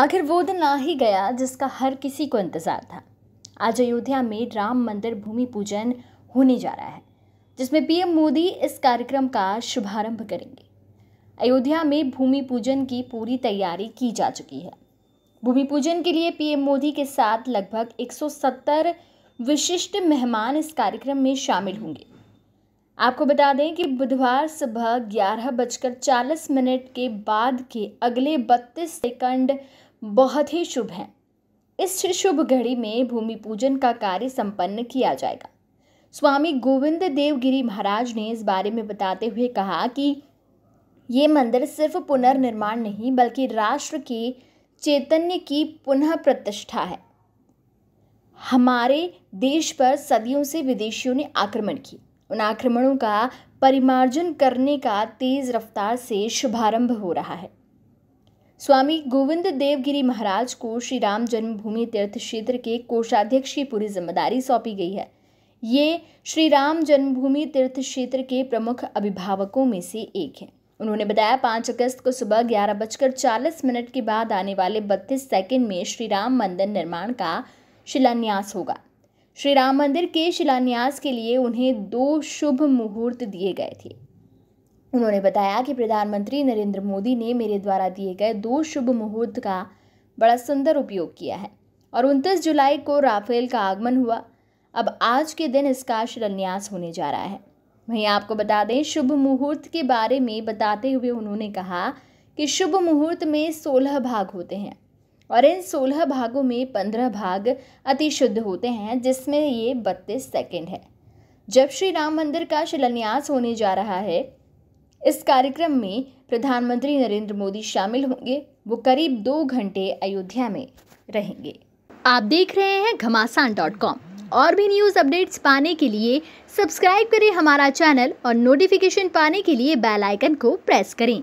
आखिर वो दिन आ ही गया जिसका हर किसी को इंतज़ार था आज अयोध्या में राम मंदिर भूमि पूजन होने जा रहा है जिसमें पीएम मोदी इस कार्यक्रम का शुभारंभ करेंगे अयोध्या में भूमि पूजन की पूरी तैयारी की जा चुकी है भूमि पूजन के लिए पीएम मोदी के साथ लगभग 170 विशिष्ट मेहमान इस कार्यक्रम में शामिल होंगे आपको बता दें कि बुधवार सुबह ग्यारह बजकर चालीस मिनट के बाद के अगले बत्तीस सेकंड बहुत ही शुभ है इस शुभ घड़ी में भूमि पूजन का कार्य संपन्न किया जाएगा स्वामी गोविंद देवगिरी महाराज ने इस बारे में बताते हुए कहा कि ये मंदिर सिर्फ पुनर्निर्माण नहीं बल्कि राष्ट्र के चैतन्य की पुनः प्रतिष्ठा है हमारे देश पर सदियों से विदेशियों ने आक्रमण किए उन आक्रमणों का परिमार्जन करने का तेज़ रफ्तार से शुभारंभ हो रहा है स्वामी गोविंद देवगिरी महाराज को श्री राम जन्मभूमि तीर्थ क्षेत्र के कोषाध्यक्ष की पूरी जिम्मेदारी सौंपी गई है ये श्री राम जन्मभूमि तीर्थ क्षेत्र के प्रमुख अभिभावकों में से एक हैं उन्होंने बताया पाँच अगस्त को सुबह ग्यारह बजकर चालीस मिनट के बाद आने वाले बत्तीस सेकेंड में श्री राम मंदिर निर्माण का शिलान्यास होगा श्री राम मंदिर के शिलान्यास के लिए उन्हें दो शुभ मुहूर्त दिए गए थे उन्होंने बताया कि प्रधानमंत्री नरेंद्र मोदी ने मेरे द्वारा दिए गए दो शुभ मुहूर्त का बड़ा सुंदर उपयोग किया है और उनतीस जुलाई को राफेल का आगमन हुआ अब आज के दिन इसका शिलान्यास होने जा रहा है वहीं आपको बता दें शुभ मुहूर्त के बारे में बताते हुए उन्होंने कहा कि शुभ मुहूर्त में सोलह भाग होते हैं और इन सोलह भागों में पंद्रह भाग अति शुद्ध होते हैं जिसमें ये बत्तीस सेकेंड है जब श्री राम मंदिर का शिलान्यास होने जा रहा है इस कार्यक्रम में प्रधानमंत्री नरेंद्र मोदी शामिल होंगे वो करीब दो घंटे अयोध्या में रहेंगे आप देख रहे हैं घमासान डॉट कॉम और भी न्यूज़ अपडेट्स पाने के लिए सब्सक्राइब करें हमारा चैनल और नोटिफिकेशन पाने के लिए बेल आइकन को प्रेस करें